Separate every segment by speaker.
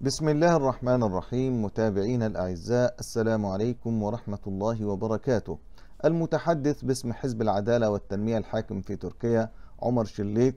Speaker 1: بسم الله الرحمن الرحيم متابعينا الأعزاء السلام عليكم ورحمة الله وبركاته المتحدث باسم حزب العدالة والتنمية الحاكم في تركيا عمر شليك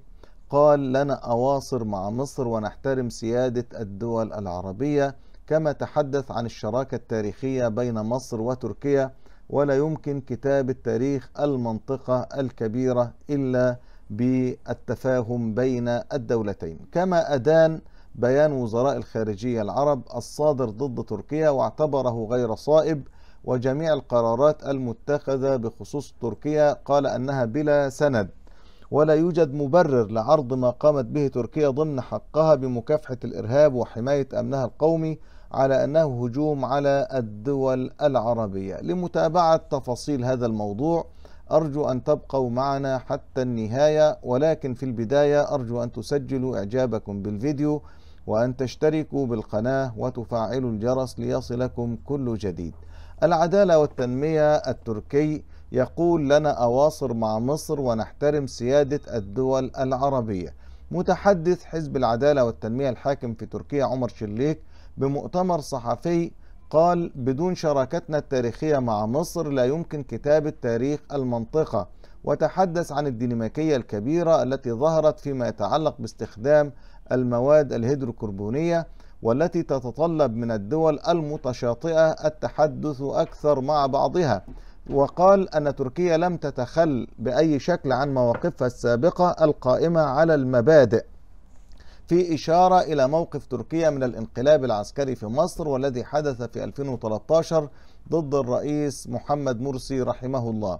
Speaker 1: قال لنا أواصر مع مصر ونحترم سيادة الدول العربية كما تحدث عن الشراكة التاريخية بين مصر وتركيا ولا يمكن كتابة تاريخ المنطقة الكبيرة إلا بالتفاهم بين الدولتين كما أدان بيان وزراء الخارجية العرب الصادر ضد تركيا واعتبره غير صائب وجميع القرارات المتخذة بخصوص تركيا قال أنها بلا سند ولا يوجد مبرر لعرض ما قامت به تركيا ضمن حقها بمكافحة الإرهاب وحماية أمنها القومي على أنه هجوم على الدول العربية لمتابعة تفاصيل هذا الموضوع أرجو أن تبقوا معنا حتى النهاية ولكن في البداية أرجو أن تسجلوا إعجابكم بالفيديو وأن تشتركوا بالقناة وتفعلوا الجرس ليصلكم كل جديد العدالة والتنمية التركي يقول لنا أواصر مع مصر ونحترم سيادة الدول العربية متحدث حزب العدالة والتنمية الحاكم في تركيا عمر شليك بمؤتمر صحفي قال بدون شراكتنا التاريخية مع مصر لا يمكن كتابة تاريخ المنطقة وتحدث عن الديناميكية الكبيرة التي ظهرت فيما يتعلق باستخدام المواد الهيدروكربونية والتي تتطلب من الدول المتشاطئة التحدث أكثر مع بعضها وقال أن تركيا لم تتخل بأي شكل عن مواقفها السابقة القائمة على المبادئ في إشارة إلى موقف تركيا من الانقلاب العسكري في مصر والذي حدث في 2013 ضد الرئيس محمد مرسي رحمه الله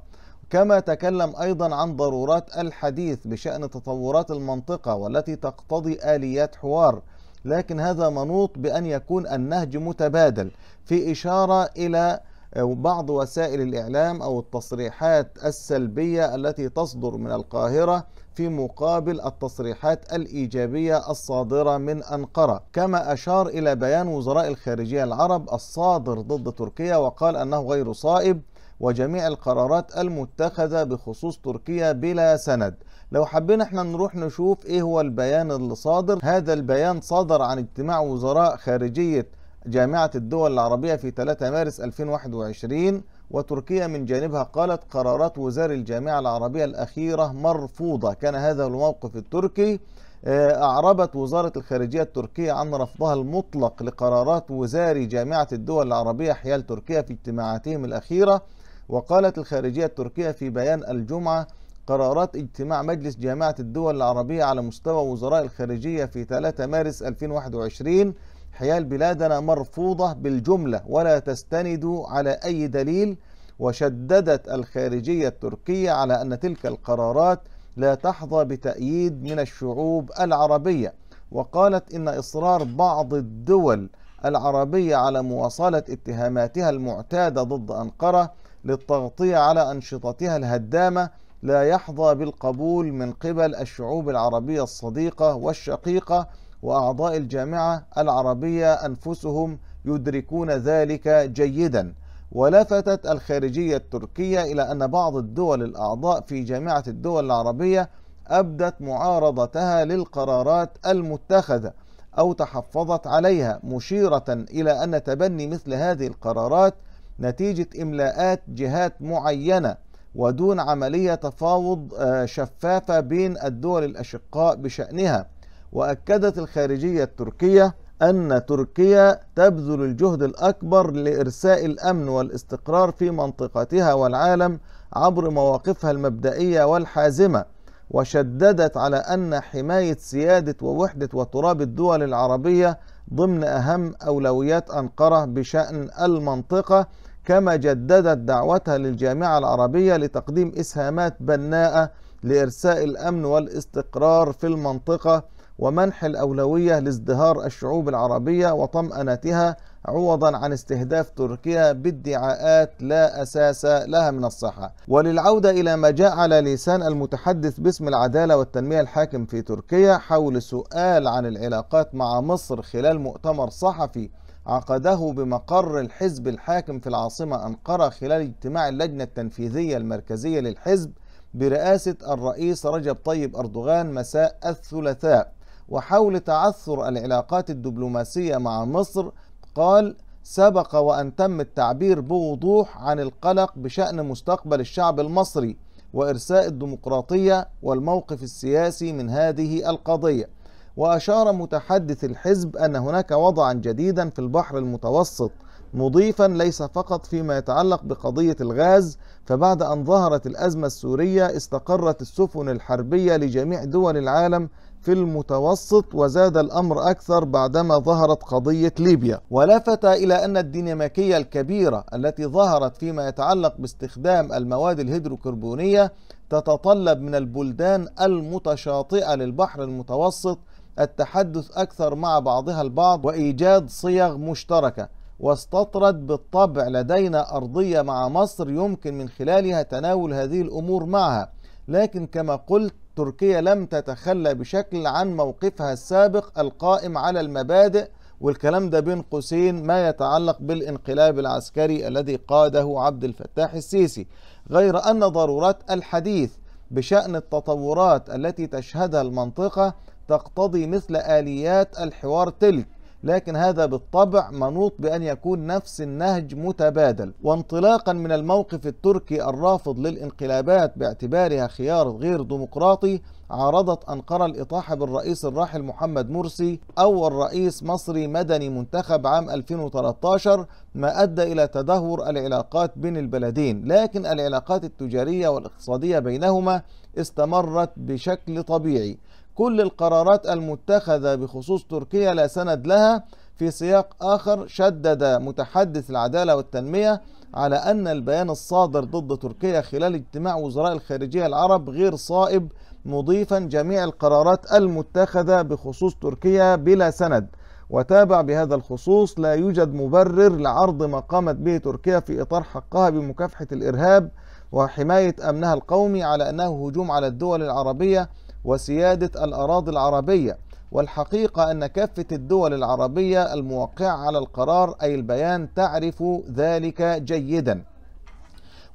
Speaker 1: كما تكلم ايضا عن ضرورات الحديث بشان تطورات المنطقه والتي تقتضي اليات حوار لكن هذا منوط بان يكون النهج متبادل في اشاره الى آه، بعض وسائل الاعلام او التصريحات السلبيه التي تصدر من القاهره في مقابل التصريحات الايجابيه الصادره من انقره، كما اشار الى بيان وزراء الخارجيه العرب الصادر ضد تركيا وقال انه غير صائب وجميع القرارات المتخذة بخصوص تركيا بلا سند لو حبينا احنا نروح نشوف ايه هو البيان اللي صادر هذا البيان صدر عن اجتماع وزراء خارجية جامعة الدول العربية في 3 مارس 2021 وتركيا من جانبها قالت قرارات وزارة الجامعة العربية الأخيرة مرفوضة كان هذا الموقف التركي آه، أعربت وزارة الخارجية التركية عن رفضها المطلق لقرارات وزاري جامعة الدول العربية حيال تركيا في اجتماعاتهم الأخيرة وقالت الخارجية التركية في بيان الجمعة قرارات اجتماع مجلس جامعة الدول العربية على مستوى وزراء الخارجية في 3 مارس 2021 حيال بلادنا مرفوضة بالجملة ولا تستند على أي دليل وشددت الخارجية التركية على أن تلك القرارات لا تحظى بتأييد من الشعوب العربية وقالت إن إصرار بعض الدول العربية على مواصلة اتهاماتها المعتادة ضد أنقرة للتغطية على أنشطتها الهدامة لا يحظى بالقبول من قبل الشعوب العربية الصديقة والشقيقة وأعضاء الجامعة العربية أنفسهم يدركون ذلك جيدا ولفتت الخارجية التركية إلى أن بعض الدول الأعضاء في جامعة الدول العربية أبدت معارضتها للقرارات المتخذة أو تحفظت عليها مشيرة إلى أن تبني مثل هذه القرارات نتيجة إملاءات جهات معينة ودون عملية تفاوض آه، شفافة بين الدول الأشقاء بشأنها وأكدت الخارجية التركية أن تركيا تبذل الجهد الأكبر لإرساء الأمن والاستقرار في منطقتها والعالم عبر مواقفها المبدئية والحازمة وشددت على أن حماية سيادة ووحدة وتراب الدول العربية ضمن أهم أولويات أنقرة بشأن المنطقة كما جددت دعوتها للجامعة العربية لتقديم إسهامات بناءة لإرساء الأمن والاستقرار في المنطقة ومنح الأولوية لازدهار الشعوب العربية وطمأنتها عوضا عن استهداف تركيا بادعاءات لا أساس لها من الصحة وللعودة إلى ما جاء على لسان المتحدث باسم العدالة والتنمية الحاكم في تركيا حول سؤال عن العلاقات مع مصر خلال مؤتمر صحفي عقده بمقر الحزب الحاكم في العاصمة أنقرة خلال اجتماع اللجنة التنفيذية المركزية للحزب برئاسة الرئيس رجب طيب أردوغان مساء الثلاثاء وحول تعثر العلاقات الدبلوماسية مع مصر قال سبق وأن تم التعبير بوضوح عن القلق بشأن مستقبل الشعب المصري وإرساء الديمقراطية والموقف السياسي من هذه القضية وأشار متحدث الحزب أن هناك وضعا جديدا في البحر المتوسط مضيفا ليس فقط فيما يتعلق بقضية الغاز فبعد أن ظهرت الأزمة السورية استقرت السفن الحربية لجميع دول العالم في المتوسط وزاد الأمر أكثر بعدما ظهرت قضية ليبيا ولفت إلى أن الديناميكية الكبيرة التي ظهرت فيما يتعلق باستخدام المواد الهيدروكربونية تتطلب من البلدان المتشاطئة للبحر المتوسط التحدث أكثر مع بعضها البعض وإيجاد صيغ مشتركة واستطرد بالطبع لدينا أرضية مع مصر يمكن من خلالها تناول هذه الأمور معها لكن كما قلت تركيا لم تتخلى بشكل عن موقفها السابق القائم على المبادئ والكلام ده بين قوسين ما يتعلق بالانقلاب العسكري الذي قاده عبد الفتاح السيسي غير أن ضرورات الحديث بشأن التطورات التي تشهدها المنطقة تقتضي مثل آليات الحوار تلك لكن هذا بالطبع منوط بأن يكون نفس النهج متبادل وانطلاقا من الموقف التركي الرافض للانقلابات باعتبارها خيار غير ديمقراطي عارضت أنقرة الإطاحة بالرئيس الراحل محمد مرسي أول رئيس مصري مدني منتخب عام 2013 ما أدى إلى تدهور العلاقات بين البلدين لكن العلاقات التجارية والاقتصادية بينهما استمرت بشكل طبيعي كل القرارات المتخذة بخصوص تركيا لا سند لها في سياق آخر شدد متحدث العدالة والتنمية على أن البيان الصادر ضد تركيا خلال اجتماع وزراء الخارجية العرب غير صائب مضيفا جميع القرارات المتخذة بخصوص تركيا بلا سند وتابع بهذا الخصوص لا يوجد مبرر لعرض ما قامت به تركيا في إطار حقها بمكافحة الإرهاب وحماية أمنها القومي على أنه هجوم على الدول العربية وسيادة الأراضي العربية والحقيقة أن كافة الدول العربية الموقعة على القرار أي البيان تعرف ذلك جيدا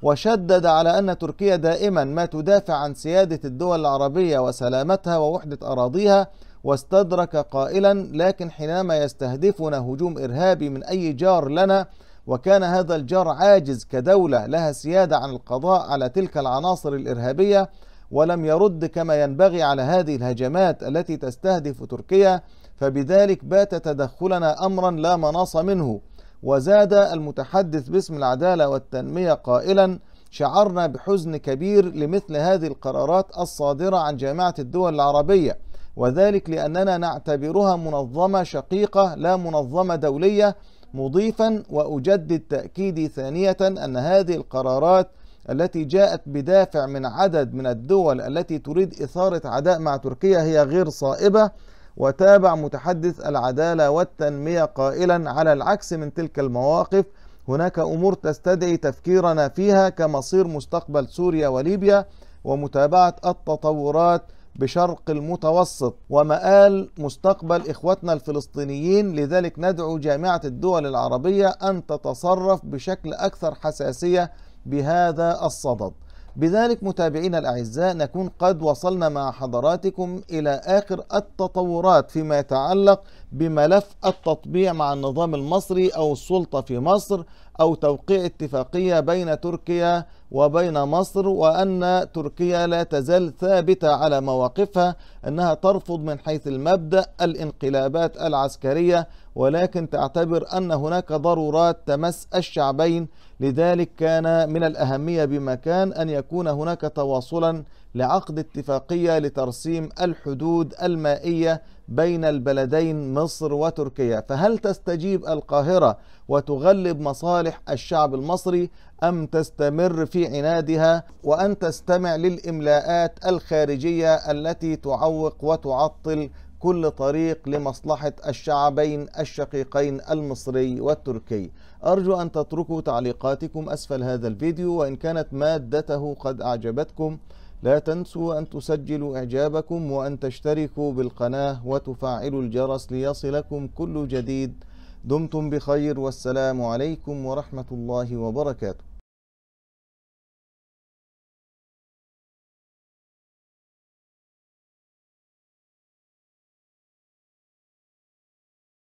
Speaker 1: وشدد على أن تركيا دائما ما تدافع عن سيادة الدول العربية وسلامتها ووحدة أراضيها واستدرك قائلا لكن حينما يستهدفنا هجوم إرهابي من أي جار لنا وكان هذا الجار عاجز كدولة لها سيادة عن القضاء على تلك العناصر الإرهابية ولم يرد كما ينبغي على هذه الهجمات التي تستهدف تركيا فبذلك بات تدخلنا امرا لا مناص منه وزاد المتحدث باسم العداله والتنميه قائلا شعرنا بحزن كبير لمثل هذه القرارات الصادره عن جامعه الدول العربيه وذلك لاننا نعتبرها منظمه شقيقه لا منظمه دوليه مضيفا واجدد تاكيدي ثانيه ان هذه القرارات التي جاءت بدافع من عدد من الدول التي تريد إثارة عداء مع تركيا هي غير صائبة وتابع متحدث العدالة والتنمية قائلا على العكس من تلك المواقف هناك أمور تستدعي تفكيرنا فيها كمصير مستقبل سوريا وليبيا ومتابعة التطورات بشرق المتوسط ومآل مستقبل إخوتنا الفلسطينيين لذلك ندعو جامعة الدول العربية أن تتصرف بشكل أكثر حساسية بهذا الصدد بذلك متابعينا الأعزاء نكون قد وصلنا مع حضراتكم إلى آخر التطورات فيما يتعلق بملف التطبيع مع النظام المصري أو السلطة في مصر أو توقيع اتفاقية بين تركيا وبين مصر وأن تركيا لا تزال ثابتة على مواقفها أنها ترفض من حيث المبدأ الانقلابات العسكرية ولكن تعتبر أن هناك ضرورات تمس الشعبين لذلك كان من الأهمية بمكان أن يكون هناك تواصلا لعقد اتفاقية لترسيم الحدود المائية بين البلدين مصر وتركيا فهل تستجيب القاهرة وتغلب مصالح الشعب المصري أم تستمر في عنادها وأن تستمع للإملاءات الخارجية التي تعوق وتعطل كل طريق لمصلحة الشعبين الشقيقين المصري والتركي أرجو أن تتركوا تعليقاتكم أسفل هذا الفيديو وإن كانت مادته قد أعجبتكم لا تنسوا أن تسجلوا إعجابكم وأن تشتركوا بالقناة وتفعلوا الجرس ليصلكم كل جديد دمتم بخير والسلام عليكم ورحمة الله وبركاته